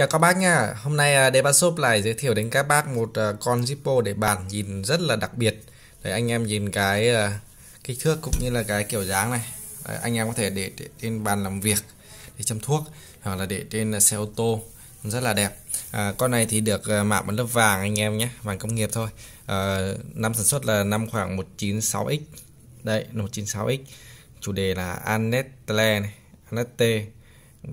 Chào các bác nha, hôm nay à, Đề Ba Shop lại giới thiệu đến các bác một à, con Zippo để bản nhìn rất là đặc biệt. Đấy, anh em nhìn cái à, kích thước cũng như là cái kiểu dáng này. Đấy, anh em có thể để, để trên bàn làm việc, để châm thuốc hoặc là để trên xe ô tô rất là đẹp. À, con này thì được mạ một lớp vàng anh em nhé, vàng công nghiệp thôi. À, năm sản xuất là năm khoảng 196X. Đấy, 196X. Chủ đề là Anetle này, Anette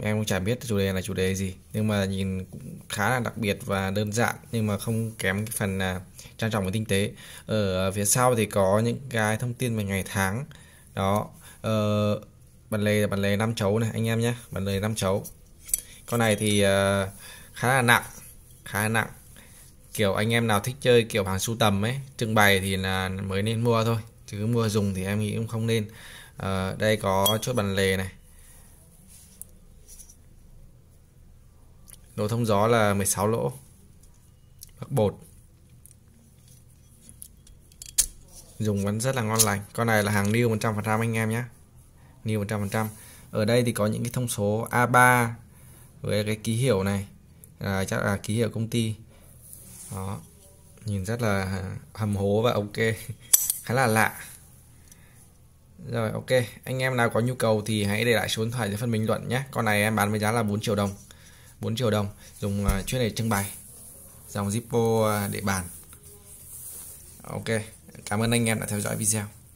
em cũng chả biết chủ đề là chủ đề gì nhưng mà nhìn cũng khá là đặc biệt và đơn giản nhưng mà không kém cái phần à, trang trọng và tinh tế ở à, phía sau thì có những cái thông tin về ngày tháng đó ờ, bản lề là bản lề năm chấu này anh em nhé bản lề năm chấu con này thì à, khá là nặng khá là nặng kiểu anh em nào thích chơi kiểu hàng sưu tầm ấy trưng bày thì là mới nên mua thôi chứ mua dùng thì em nghĩ cũng không nên uh, đây có chốt bàn lề này nồi thông gió là 16 lỗ bắc bột dùng vẫn rất là ngon lành con này là hàng new 100% anh em nhé new 100% ở đây thì có những cái thông số A3 với cái ký hiệu này à, chắc là ký hiệu công ty đó nhìn rất là hầm hố và ok khá là lạ rồi ok anh em nào có nhu cầu thì hãy để lại số điện thoại dưới phần bình luận nhé con này em bán với giá là 4 triệu đồng 4 triệu đồng dùng à, chuyên để trưng bày dòng Zippo à, để bàn ok cảm ơn anh em đã theo dõi video